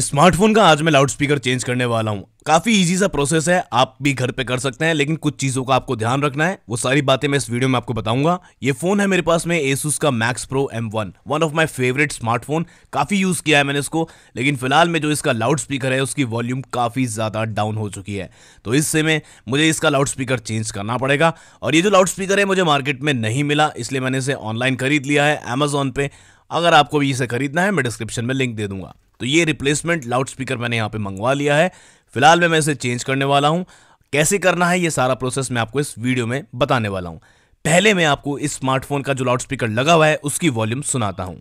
smartphone का आज मैं लाउडस्पीकर चेंज करने वाला हूँ काफी इजी सा प्रोसेस है आप भी घर पे कर सकते हैं लेकिन कुछ चीजों का आपको ध्यान रखना है वो सारी बातें मैं इस वीडियो में आपको बताऊंगा ये फोन है मेरे पास में एसूस का Max Pro M one one of my favourite smartphone काफी यूज किया है मैंने इसको लेकिन फिलहाल में जो इसका लाउड स्पीकर है उसकी वॉल्यूम काफी ज्यादा डाउन हो चुकी है तो इससे में मुझे इसका लाउड स्पीकर चेंज करना पड़ेगा और ये जो लाउड स्पीकर है मुझे मार्केट में नहीं मिला इसलिए मैंने इसे ऑनलाइन खरीद लिया है अमेजोन पे अगर आपको भी इसे खरीदना है मैं डिस्क्रिप्शन में लिंक दे दूंगा तो ये रिप्लेसमेंट लाउडस्पीकर मैंने यहाँ पे मंगवा लिया है फिलहाल मैं, मैं इसे चेंज करने वाला हूँ कैसे करना है ये सारा प्रोसेस मैं आपको इस वीडियो में बताने वाला हूँ पहले मैं आपको इस स्मार्टफोन का जो लाउड स्पीकर लगा हुआ है उसकी वॉल्यूम सुनाता हूँ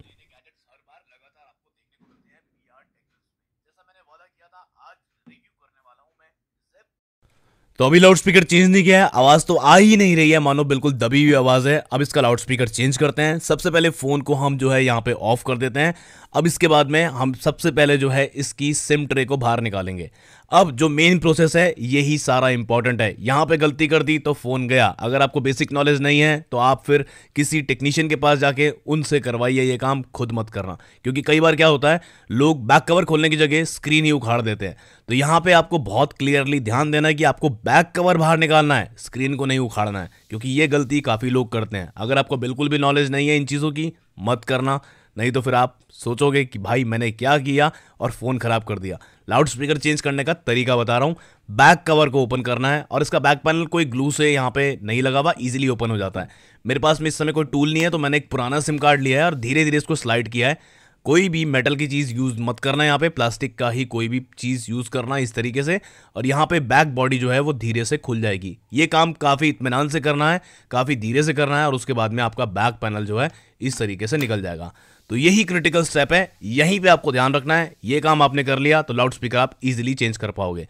तो अभी लाउड स्पीकर चेंज नहीं किया है आवाज तो आ ही नहीं रही है मानो बिल्कुल दबी हुई आवाज है अब इसका लाउड स्पीकर चेंज करते हैं सबसे पहले फोन को हम जो है यहाँ पे ऑफ कर देते हैं अब इसके बाद में हम सबसे पहले जो है इसकी सिम ट्रे को बाहर निकालेंगे अब जो मेन प्रोसेस है यही सारा इंपॉर्टेंट है यहां पे गलती कर दी तो फ़ोन गया अगर आपको बेसिक नॉलेज नहीं है तो आप फिर किसी टेक्नीशियन के पास जाके उनसे करवाइए ये काम खुद मत करना क्योंकि कई बार क्या होता है लोग बैक कवर खोलने की जगह स्क्रीन ही उखाड़ देते हैं तो यहां पे आपको बहुत क्लियरली ध्यान देना है कि आपको बैक कवर बाहर निकालना है स्क्रीन को नहीं उखाड़ना है क्योंकि ये गलती काफ़ी लोग करते हैं अगर आपको बिल्कुल भी नॉलेज नहीं है इन चीज़ों की मत करना नहीं तो फिर आप सोचोगे कि भाई मैंने क्या किया और फ़ोन ख़राब कर दिया लाउड स्पीकर चेंज करने का तरीका बता रहा हूँ बैक कवर को ओपन करना है और इसका बैक पैनल कोई ग्लू से यहाँ पे नहीं लगा हुआ ईजिली ओपन हो जाता है मेरे पास में इस समय कोई टूल नहीं है तो मैंने एक पुराना सिम कार्ड लिया है और धीरे धीरे इसको स्लाइड किया है कोई भी मेटल की चीज़ यूज़ मत करना यहाँ पे प्लास्टिक का ही कोई भी चीज़ यूज़ करना इस तरीके से और यहाँ पे बैक बॉडी जो है वो धीरे से खुल जाएगी ये काम काफ़ी इतमान से करना है काफ़ी धीरे से करना है और उसके बाद में आपका बैक पैनल जो है इस तरीके से निकल जाएगा तो यही क्रिटिकल स्टेप है यहीं पे आपको ध्यान रखना है ये काम आपने कर लिया तो लाउड स्पीकर आप इजीली चेंज कर पाओगे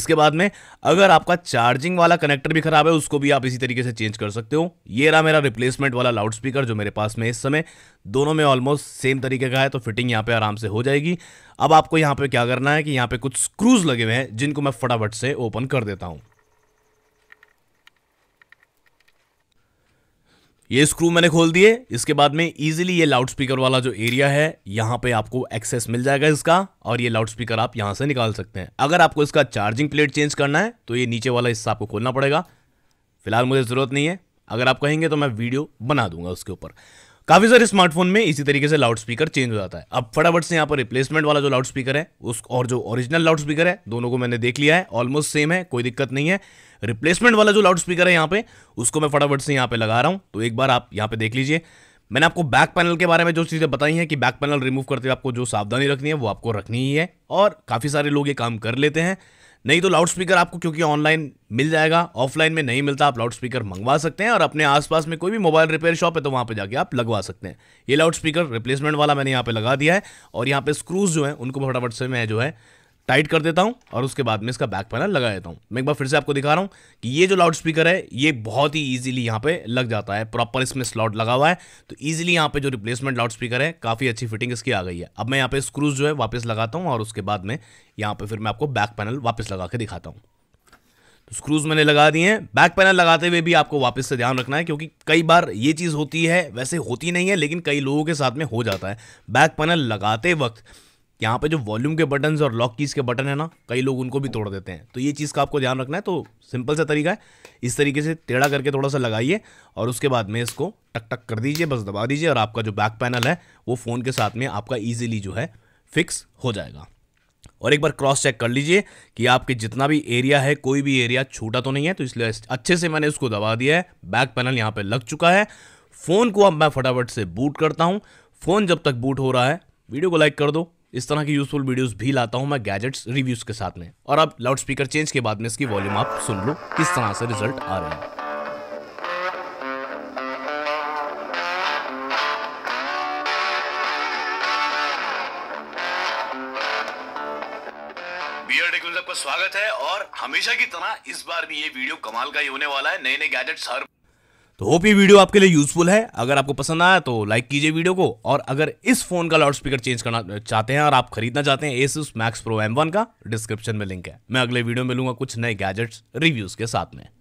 इसके बाद में अगर आपका चार्जिंग वाला कनेक्टर भी खराब है उसको भी आप इसी तरीके से चेंज कर सकते हो ये रहा मेरा रिप्लेसमेंट वाला लाउड स्पीकर जो मेरे पास में इस समय दोनों में ऑलमोस्ट सेम तरीके का है तो फिटिंग यहाँ पे आराम से हो जाएगी अब आपको यहाँ पे क्या करना है कि यहाँ पे कुछ स्क्रूज लगे हुए हैं जिनको मैं फटाफट से ओपन कर देता हूँ ये स्क्रू मैंने खोल दिए इसके बाद में इजीली ये लाउड स्पीकर वाला जो एरिया है यहाँ पे आपको एक्सेस मिल जाएगा इसका और ये लाउड स्पीकर आप यहाँ से निकाल सकते हैं अगर आपको इसका चार्जिंग प्लेट चेंज करना है तो ये नीचे वाला हिस्सा आपको खोलना पड़ेगा फिलहाल मुझे ज़रूरत नहीं है अगर आप कहेंगे तो मैं वीडियो बना दूंगा उसके ऊपर काफी सारे स्मार्टफोन में इसी तरीके से लाउड स्पीकर चेंज हो जाता है अब फटाफट से यहाँ पर रिप्लेसमेंट वाला जो लाउड स्पीकर है उस और जो ओरिजिनल लाउड स्पीकर है दोनों को मैंने देख लिया है ऑलमोस्ट सेम है कोई दिक्कत नहीं है रिप्लेसमेंट वाला जो लाउड स्पीकर है यहाँ पे उसको मैं फटाफट से यहाँ पे लगा रहा हूँ तो एक बार आप यहाँ पे देख लीजिए मैंने आपको बैक पैनल के बारे में जो चीज़ें बताई हैं कि बैक पैनल रिमूव करते हुए आपको जो सावधानी रखनी है वो आपको रखनी ही है और काफ़ी सारे लोग ये काम कर लेते हैं नहीं तो लाउडस्पीकर आपको क्योंकि ऑनलाइन मिल जाएगा ऑफलाइन में नहीं मिलता आप लाउडस्पीकर मंगवा सकते हैं और अपने आसपास में कोई भी मोबाइल रिपेयर शॉप है तो वहाँ पे जाके आप लगवा सकते हैं ये लाउडस्पीकर रिप्लेसमेंट वाला मैंने यहाँ पे लगा दिया है और यहाँ पे स्क्रूज जो है उनको फटाफट से मैं जो है टाइट कर देता हूँ और उसके बाद में इसका बैक पैनल लगा देता हूँ मैं एक बार फिर से आपको दिखा रहा हूँ कि ये जो लाउड स्पीकर है ये बहुत ही ईजिली यहाँ पे लग जाता है प्रॉपर इसमें स्लॉट लगा हुआ है तो ईजिली यहाँ पे जो रिप्लेसमेंट लाउड स्पीकर है काफ़ी अच्छी फिटिंग इसकी आ गई है अब मैं यहाँ पे स्क्रूज जो है वापस लगाता हूँ और उसके बाद में यहाँ पे फिर मैं आपको बैक पैनल वापस लगा के दिखाता हूँ तो स्क्रूज मैंने लगा दिए हैं बैक पैनल लगाते हुए भी आपको वापस से ध्यान रखना है क्योंकि कई बार ये चीज़ होती है वैसे होती नहीं है लेकिन कई लोगों के साथ में हो जाता है बैक पैनल लगाते वक्त यहाँ पे जो वॉल्यूम के बटन और लॉक कीज़ के बटन है ना कई लोग उनको भी तोड़ देते हैं तो ये चीज़ का आपको ध्यान रखना है तो सिंपल सा तरीका है इस तरीके से टेढ़ा करके थोड़ा सा लगाइए और उसके बाद में इसको टक टक कर दीजिए बस दबा दीजिए और आपका जो बैक पैनल है वो फ़ोन के साथ में आपका ईजिली जो है फिक्स हो जाएगा और एक बार क्रॉस चेक कर लीजिए कि आपके जितना भी एरिया है कोई भी एरिया छोटा तो नहीं है तो इसलिए अच्छे से मैंने उसको दबा दिया है बैक पैनल यहाँ पर लग चुका है फ़ोन को अब मैं फटाफट से बूट करता हूँ फ़ोन जब तक बूट हो रहा है वीडियो को लाइक कर दो इस तरह की यूजफुल वीडियोस भी लाता हूं मैं गैजेट्स रिव्यूज के साथ में और अब लाउड स्पीकर चेंज के बाद में इसकी वॉल्यूम आप सुन लो किस तरह से रिजल्ट आ रहे हैं स्वागत है और हमेशा की तरह इस बार भी ये वीडियो कमाल का ही होने वाला है नए नए गैजेट्स हर तो होप ये वीडियो आपके लिए यूजफुल है अगर आपको पसंद आया तो लाइक कीजिए वीडियो को और अगर इस फोन का लाउड स्पीकर चेंज करना चाहते हैं और आप खरीदना चाहते हैं एसुस मैक्स प्रो एम का डिस्क्रिप्शन में लिंक है मैं अगले वीडियो में लूंगा कुछ नए गैजेट्स रिव्यूज के साथ में